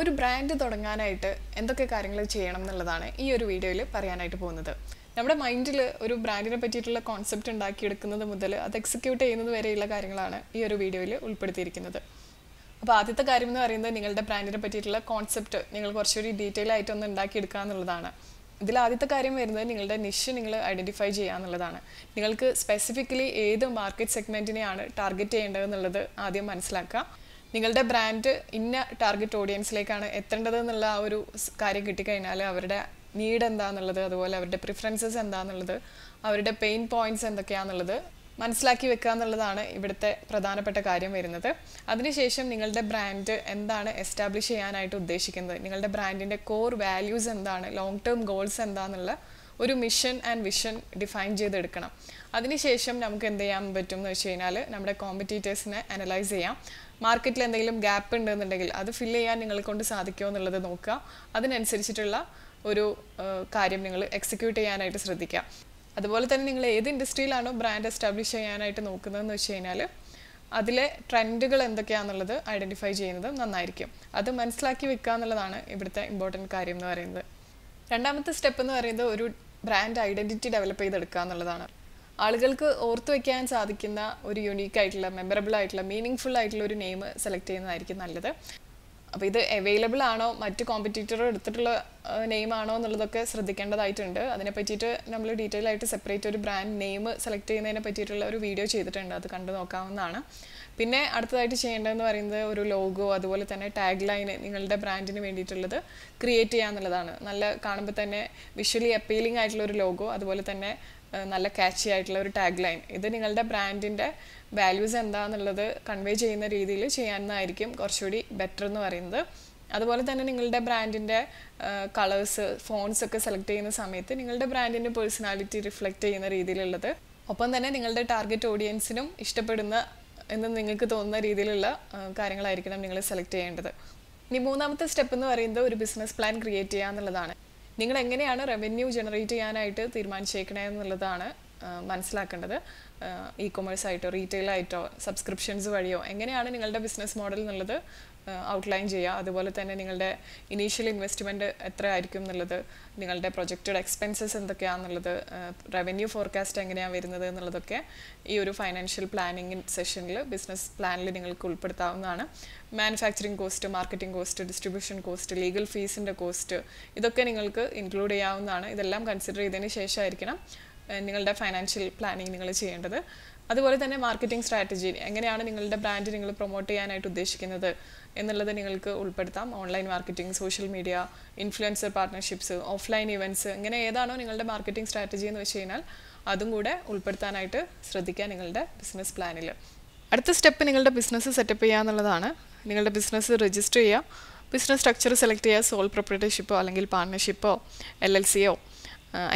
ഒരു ബ്രാൻഡ് തുടങ്ങാനായിട്ട് എന്തൊക്കെ കാര്യങ്ങൾ ചെയ്യണം എന്നുള്ളതാണ് ഈ ഒരു വീഡിയോയിൽ പറയാനായിട്ട് പോകുന്നത് നമ്മുടെ മൈൻഡിൽ ഒരു ബ്രാൻഡിനെ പറ്റിയിട്ടുള്ള കോൺസെപ്റ്റ് ഉണ്ടാക്കിയെടുക്കുന്നത് മുതൽ അത് എക്സിക്യൂട്ട് ചെയ്യുന്നത് വരെയുള്ള കാര്യങ്ങളാണ് ഈ ഒരു വീഡിയോയിൽ ഉൾപ്പെടുത്തിയിരിക്കുന്നത് അപ്പോൾ ആദ്യത്തെ കാര്യം എന്ന് പറയുന്നത് നിങ്ങളുടെ ബ്രാൻഡിനെ പറ്റിയിട്ടുള്ള കോൺസെപ്റ്റ് നിങ്ങൾ കുറച്ചുകൂടി ഡീറ്റെയിൽ ഒന്ന് ഉണ്ടാക്കിയെടുക്കുക എന്നുള്ളതാണ് ഇതിൽ ആദ്യത്തെ കാര്യം വരുന്നത് നിങ്ങളുടെ നിഷ് നിങ്ങൾ ഐഡൻറ്റിഫൈ ചെയ്യുക എന്നുള്ളതാണ് നിങ്ങൾക്ക് സ്പെസിഫിക്കലി ഏത് മാർക്കറ്റ് സെഗ്മെൻറ്റിനെയാണ് ടാർഗറ്റ് ചെയ്യേണ്ടതെന്നുള്ളത് ആദ്യം മനസ്സിലാക്കുക നിങ്ങളുടെ ബ്രാൻഡ് ഇന്ന ടാർഗറ്റ് ഓഡിയൻസിലേക്കാണ് എത്തേണ്ടത് എന്നുള്ള ആ ഒരു കാര്യം കിട്ടിക്കഴിഞ്ഞാൽ അവരുടെ നീഡ് എന്താന്നുള്ളത് അതുപോലെ അവരുടെ പ്രിഫറൻസസ് എന്താന്നുള്ളത് അവരുടെ പെയിൻ പോയിന്റ്സ് എന്തൊക്കെയാണെന്നുള്ളത് മനസ്സിലാക്കി വെക്കുക എന്നുള്ളതാണ് ഇവിടുത്തെ പ്രധാനപ്പെട്ട കാര്യം വരുന്നത് അതിനുശേഷം നിങ്ങളുടെ ബ്രാൻഡ് എന്താണ് എസ്റ്റാബ്ലിഷ് ചെയ്യാനായിട്ട് ഉദ്ദേശിക്കുന്നത് നിങ്ങളുടെ ബ്രാൻഡിൻ്റെ കോർ വാല്യൂസ് എന്താണ് ലോങ് ടേം ഗോൾസ് എന്താണെന്നുള്ള ഒരു മിഷൻ ആൻഡ് വിഷൻ ഡിഫൈൻ ചെയ്തെടുക്കണം അതിനുശേഷം നമുക്ക് എന്ത് ചെയ്യാൻ പറ്റും എന്ന് വെച്ച് കഴിഞ്ഞാൽ നമ്മുടെ കോമ്പറ്റീറ്റേഴ്സിനെ അനലൈസ് ചെയ്യാം മാർക്കറ്റിൽ എന്തെങ്കിലും ഗ്യാപ്പ് ഉണ്ടെന്നുണ്ടെങ്കിൽ അത് ഫില്ല് ചെയ്യാൻ നിങ്ങളെ കൊണ്ട് സാധിക്കുമോ എന്നുള്ളത് നോക്കുക അതിനനുസരിച്ചിട്ടുള്ള ഒരു കാര്യം നിങ്ങൾ എക്സിക്യൂട്ട് ചെയ്യാനായിട്ട് ശ്രദ്ധിക്കുക അതുപോലെ തന്നെ നിങ്ങൾ ഏത് ഇൻഡസ്ട്രിയിലാണോ ബ്രാൻഡ് എസ്റ്റാബ്ലിഷ് ചെയ്യാനായിട്ട് നോക്കുന്നതെന്ന് വെച്ച് കഴിഞ്ഞാൽ അതിലെ ട്രെൻഡുകൾ എന്തൊക്കെയാണെന്നുള്ളത് ഐഡൻറ്റിഫൈ ചെയ്യുന്നത് നന്നായിരിക്കും അത് മനസ്സിലാക്കി വെക്കുക എന്നുള്ളതാണ് ഇവിടുത്തെ ഇമ്പോർട്ടൻറ്റ് കാര്യം എന്ന് പറയുന്നത് രണ്ടാമത്തെ സ്റ്റെപ്പ് എന്ന് പറയുന്നത് ഒരു ബ്രാൻഡ് ഐഡൻറ്റിറ്റി ഡെവലപ്പ് ചെയ്തെടുക്കുക എന്നുള്ളതാണ് ആളുകൾക്ക് ഓർത്ത് വയ്ക്കാൻ സാധിക്കുന്ന ഒരു യുണീക്ക് ആയിട്ടുള്ള മെമ്മറബിൾ ആയിട്ടുള്ള മീനിങ് ഫുൾ ആയിട്ടുള്ള ഒരു നെയിം സെലക്ട് ചെയ്യുന്നതായിരിക്കും നല്ലത് അപ്പോൾ ഇത് അവൈലബിൾ ആണോ മറ്റ് കോമ്പറ്റീറ്റർ എടുത്തിട്ടുള്ള നെയിം ആണോ എന്നുള്ളതൊക്കെ ശ്രദ്ധിക്കേണ്ടതായിട്ടുണ്ട് അതിനെ പറ്റിയിട്ട് നമ്മൾ ഡീറ്റെയിൽ ആയിട്ട് സെപ്പറേറ്റ് ഒരു ബ്രാൻഡ് നെയിം സെലക്ട് ചെയ്യുന്നതിനെ പറ്റിയിട്ടുള്ള ഒരു വീഡിയോ ചെയ്തിട്ടുണ്ട് അത് കണ്ടു നോക്കാവുന്നതാണ് പിന്നെ അടുത്തതായിട്ട് ചെയ്യേണ്ടതെന്ന് പറയുന്നത് ഒരു ലോഗോ അതുപോലെ തന്നെ ടാഗ് ലൈന് നിങ്ങളുടെ ബ്രാൻഡിന് വേണ്ടിയിട്ടുള്ളത് ക്രിയേറ്റ് ചെയ്യുക എന്നുള്ളതാണ് നല്ല കാണുമ്പോൾ തന്നെ വിഷ്വലി അപ്പീലിംഗ് ആയിട്ടുള്ള ഒരു ലോഗോ അതുപോലെ തന്നെ നല്ല കാച്ചി ആയിട്ടുള്ള ഒരു ടാഗ് ലൈൻ ഇത് നിങ്ങളുടെ ബ്രാൻഡിൻ്റെ വാല്യൂസ് എന്താണെന്നുള്ളത് കൺവേ ചെയ്യുന്ന രീതിയിൽ ചെയ്യാമെന്നായിരിക്കും കുറച്ചുകൂടി ബെറ്റർ എന്ന് പറയുന്നത് അതുപോലെ തന്നെ നിങ്ങളുടെ ബ്രാൻഡിൻ്റെ കളേഴ്സ് ഫോൺസ് ഒക്കെ സെലക്ട് ചെയ്യുന്ന സമയത്ത് നിങ്ങളുടെ ബ്രാൻഡിൻ്റെ പേഴ്സണാലിറ്റി റിഫ്ലക്റ്റ് ചെയ്യുന്ന രീതിയിലുള്ളത് ഒപ്പം തന്നെ നിങ്ങളുടെ ടാർഗറ്റ് ഓഡിയൻസിനും ഇഷ്ടപ്പെടുന്ന എന്ന് നിങ്ങൾക്ക് തോന്നുന്ന രീതിയിലുള്ള കാര്യങ്ങളായിരിക്കണം നിങ്ങൾ സെലക്ട് ചെയ്യേണ്ടത് ഇനി മൂന്നാമത്തെ സ്റ്റെപ്പ് എന്ന് പറയുന്നത് ഒരു ബിസിനസ് പ്ലാൻ ക്രിയേറ്റ് ചെയ്യുക എന്നുള്ളതാണ് നിങ്ങൾ എങ്ങനെയാണ് റവന്യൂ ജനറേറ്റ് ചെയ്യാനായിട്ട് തീരുമാനിച്ചേക്കണേ എന്നുള്ളതാണ് മനസ്സിലാക്കേണ്ടത് ഇ കൊമേഴ്സ് ആയിട്ടോ റീറ്റെയിൽ ആയിട്ടോ സബ്സ്ക്രിപ്ഷൻസ് വഴിയോ എങ്ങനെയാണ് നിങ്ങളുടെ ബിസിനസ് മോഡൽ എന്നുള്ളത് ഔട്ട്ലൈൻ ചെയ്യുക അതുപോലെ തന്നെ നിങ്ങളുടെ ഇനീഷ്യൽ ഇൻവെസ്റ്റ്മെൻറ്റ് എത്ര ആയിരിക്കും എന്നുള്ളത് നിങ്ങളുടെ പ്രൊജക്റ്റഡ് എക്സ്പെൻസസ് എന്തൊക്കെയാണെന്നുള്ളത് റവന്യൂ ഫോർകാസ്റ്റ് എങ്ങനെയാണ് വരുന്നത് എന്നുള്ളതൊക്കെ ഈ ഒരു ഫൈനാൻഷ്യൽ പ്ലാനിങ് സെഷനിൽ ബിസിനസ് പ്ലാനിൽ നിങ്ങൾക്ക് ഉൾപ്പെടുത്താവുന്നതാണ് manufacturing cost marketing cost distribution cost legal ഫീസിൻ്റെ കോസ്റ്റ് ഇതൊക്കെ നിങ്ങൾക്ക് ഇൻക്ലൂഡ് ചെയ്യാവുന്നതാണ് ഇതെല്ലാം കൺസിഡർ ചെയ്തതിന് ശേഷമായിരിക്കണം നിങ്ങളുടെ ഫൈനാൻഷ്യൽ പ്ലാനിങ് നിങ്ങൾ ചെയ്യേണ്ടത് അതുപോലെ തന്നെ മാർക്കറ്റിംഗ് സ്ട്രാറ്റജി എങ്ങനെയാണ് നിങ്ങളുടെ ബ്രാൻഡ് നിങ്ങൾ പ്രൊമോട്ട് ചെയ്യാനായിട്ട് ഉദ്ദേശിക്കുന്നത് എന്നുള്ളത് നിങ്ങൾക്ക് ഉൾപ്പെടുത്താം online marketing social media influencer partnerships offline events ഇങ്ങനെ ഏതാണോ നിങ്ങളുടെ മാർക്കറ്റിംഗ് സ്ട്രാറ്റജി എന്ന് വെച്ച് കഴിഞ്ഞാൽ അതും കൂടെ ഉൾപ്പെടുത്താനായിട്ട് ശ്രദ്ധിക്കുക നിങ്ങളുടെ ബിസിനസ് പ്ലാനിൽ അടുത്ത സ്റ്റെപ്പ് നിങ്ങളുടെ ബിസിനസ് സെറ്റപ്പ് ചെയ്യുക എന്നുള്ളതാണ് നിങ്ങളുടെ ബിസിനസ് രജിസ്റ്റർ ചെയ്യുക ബിസിനസ് സ്ട്രക്ചർ സെലക്ട് ചെയ്യുക സോൾ പ്രൊപ്പറേറ്റർഷിപ്പോ അല്ലെങ്കിൽ പാർട്ണർഷിപ്പോ എൽ എൽ സിയോ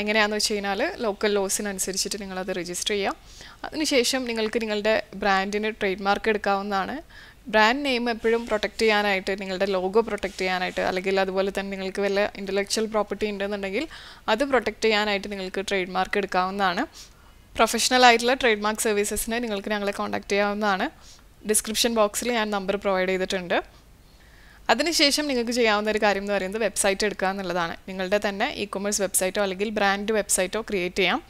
എങ്ങനെയാണെന്ന് വെച്ച് കഴിഞ്ഞാൽ ലോക്കൽ ലോസിനനുസരിച്ചിട്ട് നിങ്ങളത് രജിസ്റ്റർ ചെയ്യുക അതിനുശേഷം നിങ്ങൾക്ക് നിങ്ങളുടെ ബ്രാൻഡിന് ട്രേഡ് മാർക്ക് എടുക്കാവുന്നതാണ് ബ്രാൻഡ് നെയിം എപ്പോഴും പ്രൊട്ടക്ട് ചെയ്യാനായിട്ട് നിങ്ങളുടെ ലോഗോ പ്രൊട്ടക്ട് ചെയ്യാനായിട്ട് അല്ലെങ്കിൽ അതുപോലെ തന്നെ നിങ്ങൾക്ക് വല്ല ഇൻ്റലക്ച്വൽ പ്രോപ്പർട്ടി ഉണ്ടെന്നുണ്ടെങ്കിൽ അത് പ്രൊട്ടക്ട് ചെയ്യാനായിട്ട് നിങ്ങൾക്ക് ട്രേഡ് മാർക്ക് എടുക്കാവുന്നതാണ് പ്രൊഫഷണൽ ആയിട്ടുള്ള ട്രേഡ് മാർക്ക് സർവീസസിന് നിങ്ങൾക്ക് ഞങ്ങളെ കോൺടാക്ട് ചെയ്യാവുന്നതാണ് ഡിസ്ക്രിപ്ഷൻ ബോക്സിൽ ഞാൻ നമ്പർ പ്രൊവൈഡ് ചെയ്തിട്ടുണ്ട് അതിനുശേഷം നിങ്ങൾക്ക് ചെയ്യാവുന്ന ഒരു കാര്യം എന്ന് പറയുന്നത് വെബ്സൈറ്റ് എടുക്കുക എന്നുള്ളതാണ് നിങ്ങളുടെ തന്നെ ഇ കൊമേഴ്സ് വെബ്സൈറ്റോ അല്ലെങ്കിൽ ബ്രാൻഡ് വെബ്സൈറ്റോ ക്രിയേറ്റ് ചെയ്യാം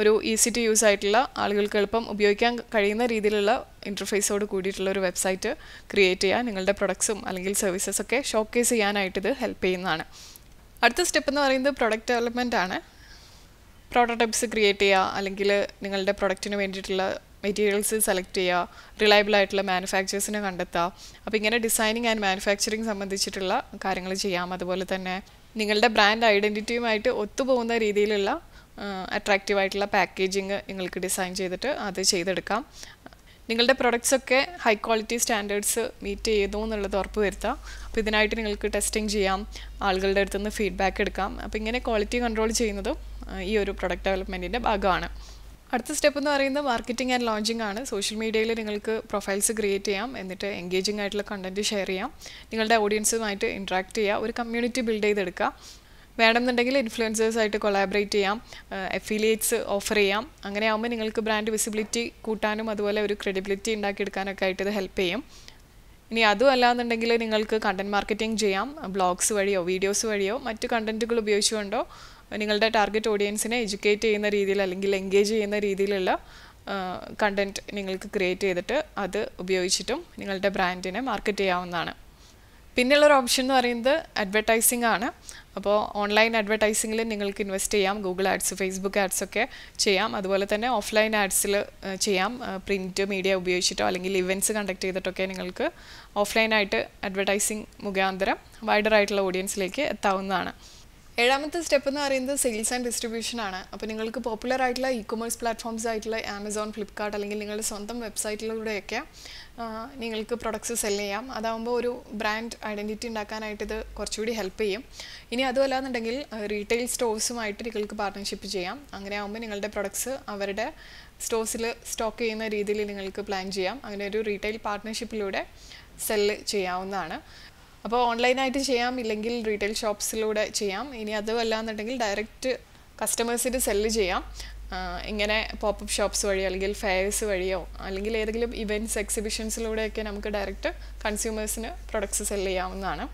ഒരു ഈസി ടു യൂസ് ആയിട്ടുള്ള ആളുകൾക്ക് എളുപ്പം ഉപയോഗിക്കാൻ കഴിയുന്ന രീതിയിലുള്ള ഇൻ്റർഫേസോട് കൂടിയിട്ടുള്ള ഒരു വെബ്സൈറ്റ് ക്രിയേറ്റ് ചെയ്യുക നിങ്ങളുടെ പ്രൊഡക്ട്സും അല്ലെങ്കിൽ സർവീസസൊക്കെ ഷോക്കേസ് ചെയ്യാനായിട്ട് ഇത് ഹെൽപ്പ് ചെയ്യുന്നതാണ് അടുത്ത സ്റ്റെപ്പ് എന്ന് പറയുന്നത് പ്രൊഡക്റ്റ് ഡെവലപ്മെൻ്റ് ആണ് പ്രോട്ടോടൈപ്സ് ക്രിയേറ്റ് ചെയ്യുക അല്ലെങ്കിൽ നിങ്ങളുടെ പ്രൊഡക്റ്റിന് വേണ്ടിയിട്ടുള്ള മെറ്റീരിയൽസ് സെലക്ട് ചെയ്യുക റിലയബിൾ ആയിട്ടുള്ള മാനുഫാക്ചേഴ്സിനെ കണ്ടെത്തുക അപ്പോൾ ഇങ്ങനെ ഡിസൈനിങ് ആൻഡ് മാനുഫാക്ചറിങ് സംബന്ധിച്ചിട്ടുള്ള കാര്യങ്ങൾ ചെയ്യാം അതുപോലെ തന്നെ നിങ്ങളുടെ ബ്രാൻഡ് ഐഡൻറ്റിറ്റിയുമായിട്ട് ഒത്തുപോകുന്ന രീതിയിലുള്ള അട്രാക്റ്റീവ് ആയിട്ടുള്ള പാക്കേജിങ് നിങ്ങൾക്ക് ഡിസൈൻ ചെയ്തിട്ട് അത് ചെയ്തെടുക്കാം നിങ്ങളുടെ പ്രൊഡക്ട്സൊക്കെ ഹൈ ക്വാളിറ്റി സ്റ്റാൻഡേർഡ്സ് മീറ്റ് ചെയ്തു എന്നുള്ളത് ഉറപ്പ് വരുത്താം അപ്പോൾ ഇതിനായിട്ട് നിങ്ങൾക്ക് ടെസ്റ്റിംഗ് ചെയ്യാം ആളുകളുടെ അടുത്തുനിന്ന് ഫീഡ്ബാക്ക് എടുക്കാം അപ്പോൾ ഇങ്ങനെ ക്വാളിറ്റി കൺട്രോൾ ചെയ്യുന്നതും ഈ ഒരു പ്രൊഡക്റ്റ് ഡെവലപ്മെൻറ്റിൻ്റെ ഭാഗമാണ് അടുത്ത സ്റ്റെപ്പ് എന്ന് പറയുന്നത് മാർക്കറ്റിംഗ് ആൻഡ് ലോഞ്ചിങ് ആണ് സോഷ്യൽ മീഡിയയിൽ നിങ്ങൾക്ക് പ്രൊഫൈൽസ് ക്രിയേറ്റ് ചെയ്യാം എന്നിട്ട് എൻഗേജിംഗ് ആയിട്ടുള്ള കണ്ടൻറ്റ് ഷെയർ ചെയ്യാം നിങ്ങളുടെ ഓഡിയൻസുമായിട്ട് ഇൻട്രാക്ട് ചെയ്യുക ഒരു കമ്മ്യൂണിറ്റി ബിൽഡ് ചെയ്തെടുക്കുക വേണമെന്നുണ്ടെങ്കിൽ ഇൻഫ്ലുവൻസേഴ്സായിട്ട് കൊളാബറേറ്റ് ചെയ്യാം എഫിലിയേറ്റ്സ് ഓഫർ ചെയ്യാം അങ്ങനെ ആകുമ്പോൾ നിങ്ങൾക്ക് ബ്രാൻഡ് വിസിബിലിറ്റി കൂട്ടാനും അതുപോലെ ഒരു ക്രെഡിബിലിറ്റി ഉണ്ടാക്കിയെടുക്കാനൊക്കെ ആയിട്ട് ഇത് ഹെൽപ്പ് ചെയ്യും ഇനി അതും നിങ്ങൾക്ക് കണ്ടന്റ് മാർക്കറ്റിംഗ് ചെയ്യാം ബ്ലോഗ്സ് വഴിയോ വീഡിയോസ് വഴിയോ മറ്റു കണ്ടൻറ്റുകൾ ഉപയോഗിച്ചുകൊണ്ടോ നിങ്ങളുടെ ടാർഗറ്റ് ഓഡിയൻസിനെ എഡ്യൂക്കേറ്റ് ചെയ്യുന്ന രീതിയിൽ അല്ലെങ്കിൽ എൻഗേജ് ചെയ്യുന്ന രീതിയിലുള്ള കണ്ടൻറ്റ് നിങ്ങൾക്ക് ക്രിയേറ്റ് ചെയ്തിട്ട് അത് ഉപയോഗിച്ചിട്ടും നിങ്ങളുടെ ബ്രാൻഡിനെ മാർക്കറ്റ് ചെയ്യാവുന്നതാണ് പിന്നെയുള്ളൊരു ഓപ്ഷൻ എന്ന് പറയുന്നത് അഡ്വർടൈസിംഗ് ആണ് അപ്പോൾ ഓൺലൈൻ അഡ്വർടൈസിങ്ങിൽ നിങ്ങൾക്ക് ഇൻവെസ്റ്റ് ചെയ്യാം ഗൂഗിൾ ആഡ്സ് ഫേസ്ബുക്ക് ആഡ്സ് ഒക്കെ ചെയ്യാം അതുപോലെ തന്നെ ഓഫ്ലൈൻ ആഡ്സിൽ ചെയ്യാം പ്രിൻറ്റ് മീഡിയ ഉപയോഗിച്ചിട്ടോ അല്ലെങ്കിൽ ഇവൻറ്റ്സ് കണ്ടക്ട് ചെയ്തിട്ടൊക്കെ നിങ്ങൾക്ക് ഓഫ്ലൈനായിട്ട് അഡ്വർടൈസിങ് മുഖാന്തരം വൈഡറായിട്ടുള്ള ഓഡിയൻസിലേക്ക് എത്താവുന്നതാണ് ഏഴാമത്തെ സ്റ്റെപ്പ് എന്ന് പറയുന്നത് സെയിൽസ് ആൻഡ് ഡിസ്ട്രിബ്യൂഷൻ ആണ് അപ്പോൾ നിങ്ങൾക്ക് പോപ്പുലർ ആയിട്ടുള്ള ഇ കൊമേഴ്സ് പ്ലാറ്റ്ഫോംസ് ആയിട്ടുള്ള ആമസോൺ ഫ്ലിപ്കാർട്ട് അല്ലെങ്കിൽ നിങ്ങളുടെ സ്വന്തം വെബ്സൈറ്റിലൂടെയൊക്കെ നിങ്ങൾക്ക് പ്രൊഡക്ട്സ് സെൽ ചെയ്യാം അതാകുമ്പോൾ ഒരു ബ്രാൻഡ് ഐഡൻറ്റിറ്റി ഉണ്ടാക്കാനായിട്ട് ഇത് കുറച്ചുകൂടി ഹെൽപ്പ് ചെയ്യും ഇനി അതുമല്ലാന്നുണ്ടെങ്കിൽ റീറ്റെയിൽ സ്റ്റോഴ്സുമായിട്ട് നിങ്ങൾക്ക് പാർട്ട്ണർഷിപ്പ് ചെയ്യാം അങ്ങനെ ആകുമ്പോൾ നിങ്ങളുടെ പ്രൊഡക്ട്സ് അവരുടെ സ്റ്റോഴ്സിൽ സ്റ്റോക്ക് ചെയ്യുന്ന രീതിയിൽ നിങ്ങൾക്ക് പ്ലാൻ ചെയ്യാം അങ്ങനെ ഒരു റീറ്റെയിൽ പാർട്ട്ണർഷിപ്പിലൂടെ സെല്ല് ചെയ്യാവുന്നതാണ് അപ്പോൾ ഓൺലൈനായിട്ട് ചെയ്യാം ഇല്ലെങ്കിൽ റീറ്റെയിൽ ഷോപ്സിലൂടെ ചെയ്യാം ഇനി അതുമല്ല എന്നുണ്ടെങ്കിൽ ഡയറക്റ്റ് കസ്റ്റമേഴ്സിന് സെല്ല് ചെയ്യാം ഇങ്ങനെ പോപ്പ് ഷോപ്സ് വഴിയോ അല്ലെങ്കിൽ ഫെയർസ് വഴിയോ അല്ലെങ്കിൽ ഏതെങ്കിലും ഇവൻറ്റ്സ് എക്സിബിഷൻസിലൂടെയൊക്കെ നമുക്ക് ഡയറക്റ്റ് കൺസ്യൂമേഴ്സിന് പ്രൊഡക്ട്സ് സെല്ല് ചെയ്യാവുന്നതാണ്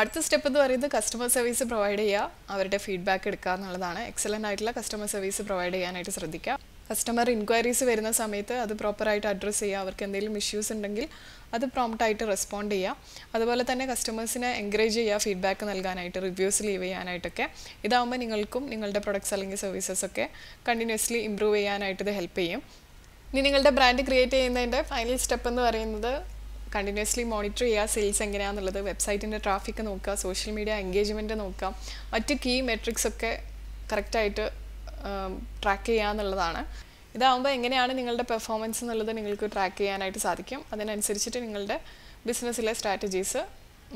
അടുത്ത സ്റ്റെപ്പ് എന്ന് പറയുന്നത് കസ്റ്റമർ സർവീസ് പ്രൊവൈഡ് ചെയ്യുക അവരുടെ ഫീഡ്ബാക്ക് എടുക്കുക എന്നുള്ളതാണ് എക്സലൻ്റ് ആയിട്ടുള്ള കസ്റ്റമർ സർവീസ് പ്രൊവൈഡ് ചെയ്യാനായിട്ട് ശ്രദ്ധിക്കുക കസ്റ്റമർ ഇൻക്വയറീസ് വരുന്ന സമയത്ത് അത് പ്രോപ്പറായിട്ട് അഡ്രസ്സ് ചെയ്യുക അവർക്ക് എന്തെങ്കിലും ഇഷ്യൂസ് ഉണ്ടെങ്കിൽ അത് പ്രോംപ്റ്റായിട്ട് റെസ്പോണ്ട് ചെയ്യുക അതുപോലെ തന്നെ കസ്റ്റമേഴ്സിനെ എൻകറേജ് ചെയ്യുക ഫീഡ്ബാക്ക് നൽകാനായിട്ട് റിവ്യൂസ് ലീവ് ചെയ്യാനായിട്ടൊക്കെ ഇതാവുമ്പോൾ നിങ്ങൾക്കും നിങ്ങളുടെ പ്രൊഡക്ട്സ് അല്ലെങ്കിൽ സർവീസസ് ഒക്കെ കണ്ടിന്യൂസ്ലി ഇമ്പ്രൂവ് ചെയ്യാനായിട്ട് ഇത് ഹെൽപ്പ് ചെയ്യും ഇനി നിങ്ങളുടെ ബ്രാൻഡ് ക്രിയേറ്റ് ചെയ്യുന്നതിൻ്റെ ഫൈനൽ സ്റ്റെപ്പ് എന്ന് പറയുന്നത് കണ്ടിന്യൂസ്ലി മോണിറ്റർ ചെയ്യുക സെയിൽസ് എങ്ങനെയാണെന്നുള്ളത് വെബ്സൈറ്റിൻ്റെ ട്രാഫിക് നോക്കുക സോഷ്യൽ മീഡിയ എൻഗേജ്മെൻറ്റ് നോക്കുക മറ്റ് കീ മെട്രിക്സ് ഒക്കെ കറക്റ്റായിട്ട് ട്രാക്ക് ചെയ്യുക എന്നുള്ളതാണ് ഇതാവുമ്പോൾ എങ്ങനെയാണ് നിങ്ങളുടെ പെർഫോമൻസ് എന്നുള്ളത് നിങ്ങൾക്ക് ട്രാക്ക് ചെയ്യാനായിട്ട് സാധിക്കും അതിനനുസരിച്ചിട്ട് നിങ്ങളുടെ ബിസിനസ്സിലെ സ്ട്രാറ്റജീസ്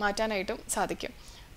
മാറ്റാനായിട്ടും സാധിക്കും